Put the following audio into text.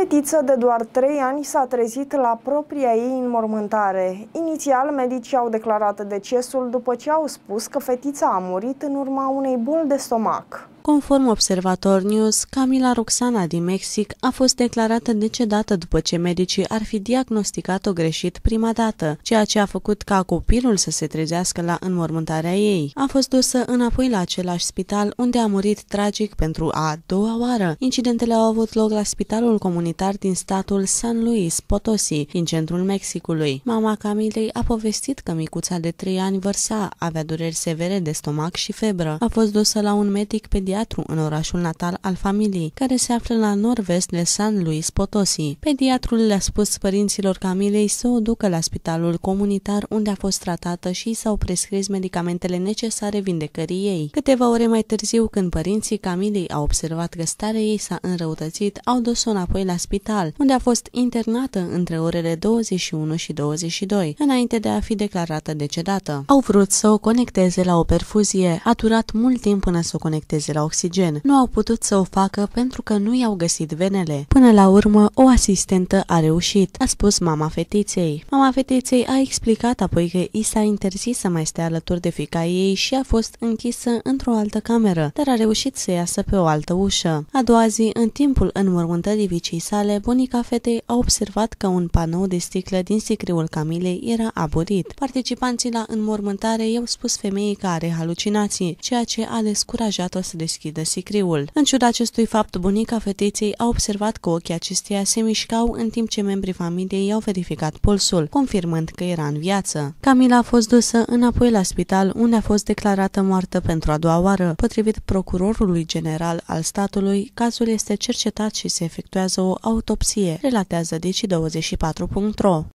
fetiță de doar 3 ani s-a trezit la propria ei înmormântare. Inițial, medicii au declarat decesul după ce au spus că fetița a murit în urma unei boli de stomac. Conform Observator News, Camila Roxana din Mexic a fost declarată decedată după ce medicii ar fi diagnosticat-o greșit prima dată, ceea ce a făcut ca copilul să se trezească la înmormântarea ei. A fost dusă înapoi la același spital unde a murit tragic pentru a doua oară. Incidentele au avut loc la spitalul comunitar din statul San Luis Potosi, din centrul Mexicului. Mama Camilei a povestit că micuța de 3 ani vărsa, avea dureri severe de stomac și febră. A fost dusă la un medic pediatric pediatru în orașul natal al familiei, care se află la nord-vest de San Luis Potosi. Pediatrul le-a spus părinților Camilei să o ducă la spitalul comunitar unde a fost tratată și s-au prescris medicamentele necesare vindecării ei. Câteva ore mai târziu, când părinții Camilei au observat că starea ei s-a înrăutățit, au dus-o înapoi la spital, unde a fost internată între orele 21 și 22, înainte de a fi declarată decedată. Au vrut să o conecteze la o perfuzie, a durat mult timp până să o conecteze la o oxigen. Nu au putut să o facă pentru că nu i-au găsit venele. Până la urmă, o asistentă a reușit, a spus mama fetiței. Mama fetiței a explicat apoi că i s-a interzis să mai stea alături de fica ei și a fost închisă într-o altă cameră, dar a reușit să iasă pe o altă ușă. A doua zi, în timpul înmormântării vicii sale, bunica fetei a observat că un panou de sticlă din sicriul camilei era aburit. Participanții la înmormântare i-au spus femeii că are halucinații, ceea ce a descurajat-o să deschidă deschidă sicriul. În ciuda acestui fapt, bunica fetiței a observat că ochii acesteia se mișcau în timp ce membrii familiei i-au verificat pulsul, confirmând că era în viață. Camila a fost dusă înapoi la spital, unde a fost declarată moartă pentru a doua oară. Potrivit procurorului general al statului, cazul este cercetat și se efectuează o autopsie, relatează Deci24.ro.